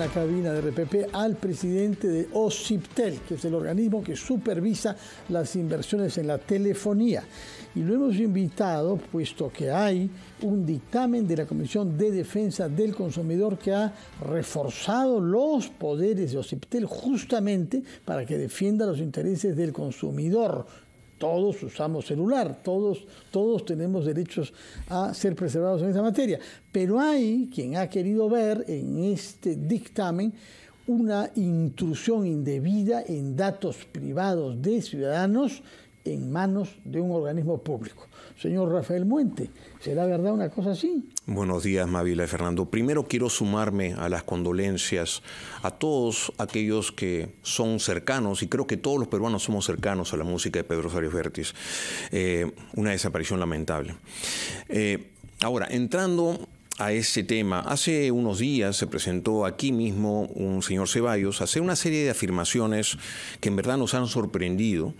la cabina de RPP al presidente de OCIPTEL, que es el organismo que supervisa las inversiones en la telefonía. Y lo hemos invitado, puesto que hay un dictamen de la Comisión de Defensa del Consumidor que ha reforzado los poderes de OCIPTEL justamente para que defienda los intereses del consumidor todos usamos celular, todos, todos tenemos derechos a ser preservados en esa materia. Pero hay quien ha querido ver en este dictamen una intrusión indebida en datos privados de ciudadanos en manos de un organismo público. Señor Rafael Muente, ¿será verdad una cosa así? Buenos días, Mavila y Fernando. Primero quiero sumarme a las condolencias a todos aquellos que son cercanos, y creo que todos los peruanos somos cercanos a la música de Pedro Sarios Vértiz. Eh, una desaparición lamentable. Eh, ahora, entrando a ese tema. Hace unos días se presentó aquí mismo un señor Ceballos a hacer una serie de afirmaciones que en verdad nos han sorprendido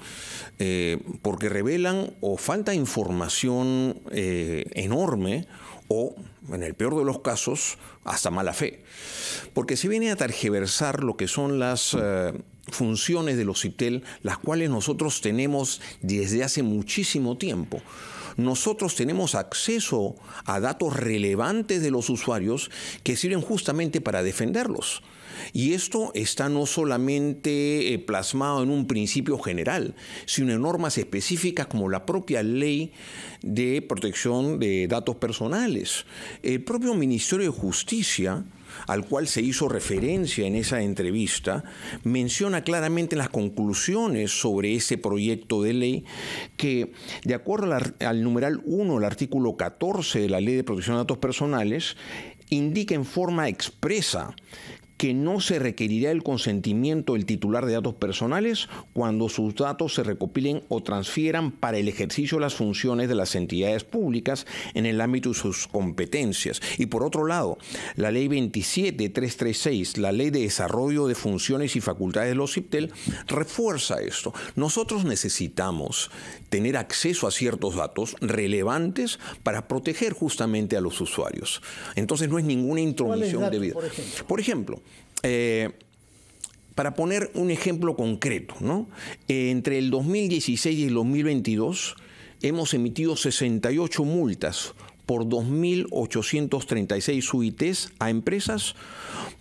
eh, porque revelan o falta información eh, enorme o, en el peor de los casos, hasta mala fe. Porque se viene a tergiversar lo que son las eh, funciones de los CITEL, las cuales nosotros tenemos desde hace muchísimo tiempo nosotros tenemos acceso a datos relevantes de los usuarios que sirven justamente para defenderlos. Y esto está no solamente eh, plasmado en un principio general, sino en normas específicas como la propia ley de protección de datos personales. El propio Ministerio de Justicia al cual se hizo referencia en esa entrevista, menciona claramente las conclusiones sobre ese proyecto de ley que, de acuerdo al, numeral 1, del artículo 14 de la Ley de Protección de Datos Personales, indica en forma expresa que no se requerirá el consentimiento del titular de datos personales cuando sus datos se recopilen o transfieran para el ejercicio de las funciones de las entidades públicas en el ámbito de sus competencias. Y por otro lado, la ley 27336, la ley de desarrollo de funciones y facultades de los CIPTEL, refuerza esto. Nosotros necesitamos tener acceso a ciertos datos relevantes para proteger justamente a los usuarios. Entonces no es ninguna intromisión debida. Por por ejemplo eh, para poner un ejemplo concreto, ¿no? entre el 2016 y el 2022 hemos emitido 68 multas por 2.836 UITs a empresas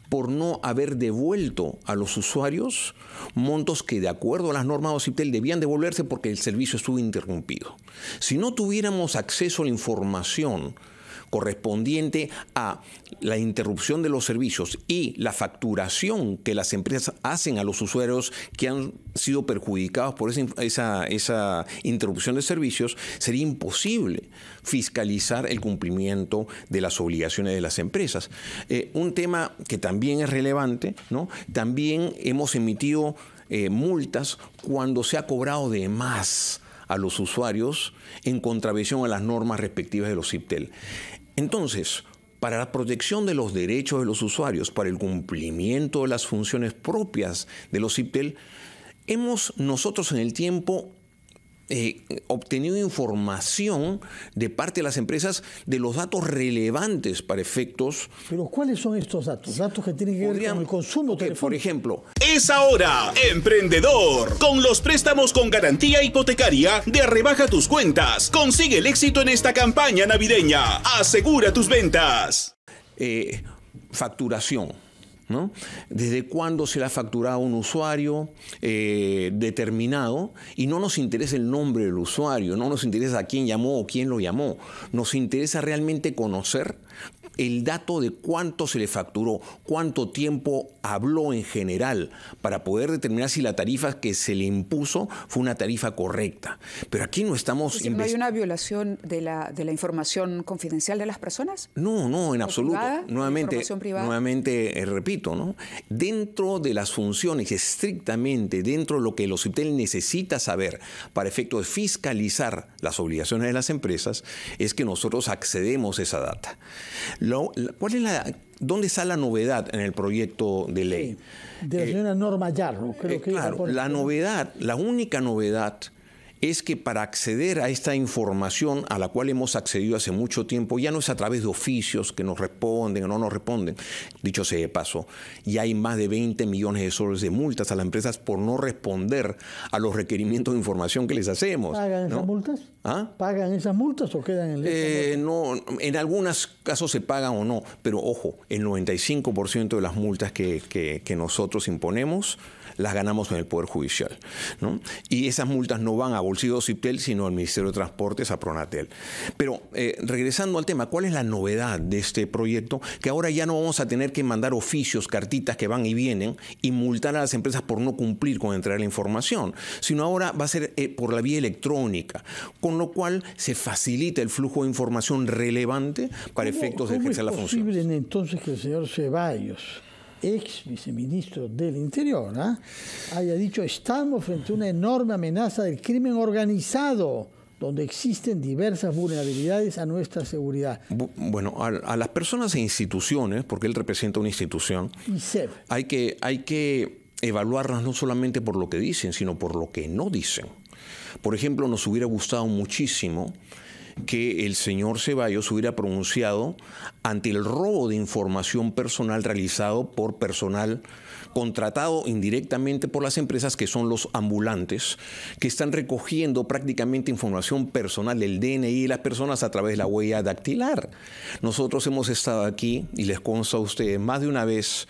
por no haber devuelto a los usuarios montos que de acuerdo a las normas de debían devolverse porque el servicio estuvo interrumpido. Si no tuviéramos acceso a la información correspondiente a la interrupción de los servicios y la facturación que las empresas hacen a los usuarios que han sido perjudicados por esa, interrupción de servicios, sería imposible fiscalizar el cumplimiento de las obligaciones de las empresas. Eh, un tema que también es relevante, ¿no? También hemos emitido eh, multas cuando se ha cobrado de más a los usuarios en contravención a las normas respectivas de los CIPTEL. Entonces, para la protección de los derechos de los usuarios, para el cumplimiento de las funciones propias de los IPTEL, hemos nosotros en el tiempo eh, obtenido información de parte de las empresas de los datos relevantes para efectos. Pero ¿cuáles son estos datos? Datos que tienen que ver con el consumo. por ejemplo, ahora, emprendedor. Con los préstamos con garantía hipotecaria de rebaja tus cuentas. Consigue el éxito en esta campaña navideña. Asegura tus ventas. Eh, facturación. ¿no? Desde cuándo se le ha facturado a un usuario eh, determinado y no nos interesa el nombre del usuario, no nos interesa a quién llamó o quién lo llamó, nos interesa realmente conocer el dato de cuánto se le facturó, cuánto tiempo habló en general, para poder determinar si la tarifa que se le impuso fue una tarifa correcta. Pero aquí no estamos... Si hay una violación de la, de la información confidencial de las personas? No, no, en absoluto. nuevamente, nuevamente eh, repito, ¿no? dentro de las funciones, estrictamente dentro de lo que el hospital necesita saber para efecto de fiscalizar las obligaciones de las empresas, es que nosotros accedemos a esa data. ¿Cuál es la ¿Dónde está la novedad en el proyecto de ley? de la eh, señora Norma Yarro, creo eh, que. claro, la novedad, la única novedad es que para acceder a esta información a la cual hemos accedido hace mucho tiempo, ya no es a través de oficios que nos responden o no nos responden, dicho sea de paso, ya hay más de 20 millones de soles de multas a las empresas por no responder a los requerimientos de información que les hacemos. ¿Pagan esas multas? ¿Ah? ¿Pagan esas multas o quedan en eh, No, en algunos casos se pagan o no, pero ojo, el 95% de las multas que nosotros imponemos, las ganamos en el Poder Judicial. ¿no? Y esas multas no van a bolsillo de CIPTEL, sino al Ministerio de Transportes, a Pronatel. Pero eh, regresando al tema, ¿cuál es la novedad de este proyecto? Que ahora ya no vamos a tener que mandar oficios, cartitas que van y vienen y multar a las empresas por no cumplir con entregar la información, sino ahora va a ser eh, por la vía electrónica, con lo cual se facilita el flujo de información relevante para efectos de ejercer la función. ¿Cómo es posible entonces que el señor Ceballos ex viceministro del Interior, ¿ah? haya dicho, estamos frente a una enorme amenaza del crimen organizado donde existen diversas vulnerabilidades a nuestra seguridad. Bueno, a, las personas e instituciones, porque él representa una institución, hay que, hay que evaluarlas no solamente por lo que dicen, sino por lo que no dicen. Por ejemplo, nos hubiera gustado muchísimo que el señor Ceballos hubiera pronunciado ante el robo de información personal realizado por personal contratado indirectamente por las empresas que son los ambulantes, que están recogiendo prácticamente información personal, del DNI de las personas a través de la huella dactilar. Nosotros hemos estado aquí, y les consta a ustedes más de una vez,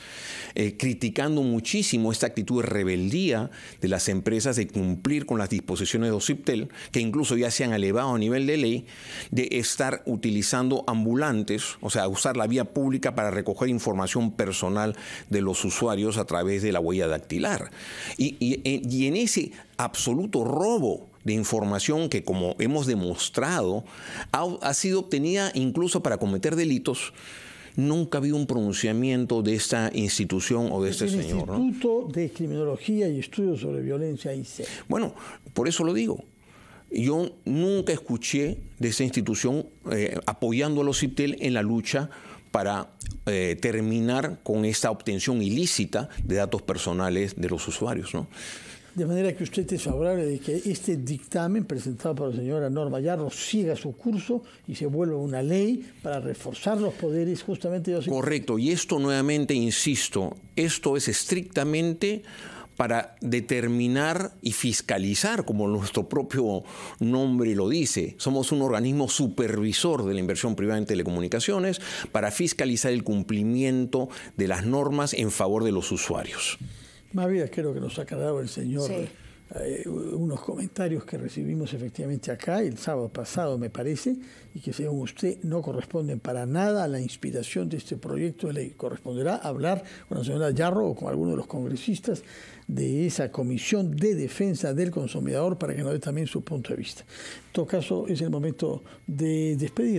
eh, criticando muchísimo esta actitud de rebeldía de las empresas de cumplir con las disposiciones de OCIPTEL, que incluso ya se han elevado a nivel de ley, de estar utilizando ambulantes, o sea, usar la vía pública para recoger información personal de los usuarios a través de la huella dactilar. Eh, y, en ese absoluto robo de información que, como hemos demostrado, ha, sido obtenida incluso para cometer delitos, nunca había un pronunciamiento de esta institución o de este señor. El Instituto de Criminología y Estudios sobre Violencia IC. Bueno, por eso lo digo. Yo nunca escuché de esa institución eh, apoyando a los CITEL en la lucha para eh, terminar con esta obtención ilícita de datos personales de los usuarios. ¿no? De manera que usted es favorable de que este dictamen presentado por la señora Norma Yarro siga su curso y se vuelva una ley para reforzar los poderes justamente de Correcto, y esto nuevamente, insisto, esto es estrictamente para determinar y fiscalizar, como nuestro propio nombre lo dice. Somos un organismo supervisor de la inversión privada en telecomunicaciones para fiscalizar el cumplimiento de las normas en favor de los usuarios. Más bien, creo que nos ha quedado el señor. Eh, unos comentarios que recibimos efectivamente acá el sábado pasado, me parece, y que según usted no corresponden para nada a la inspiración de este proyecto de ley. Corresponderá hablar con la señora Yarro o con alguno de los congresistas de esa comisión de defensa del consumidor para que nos dé también su punto de vista. En todo caso, es el momento de despedir.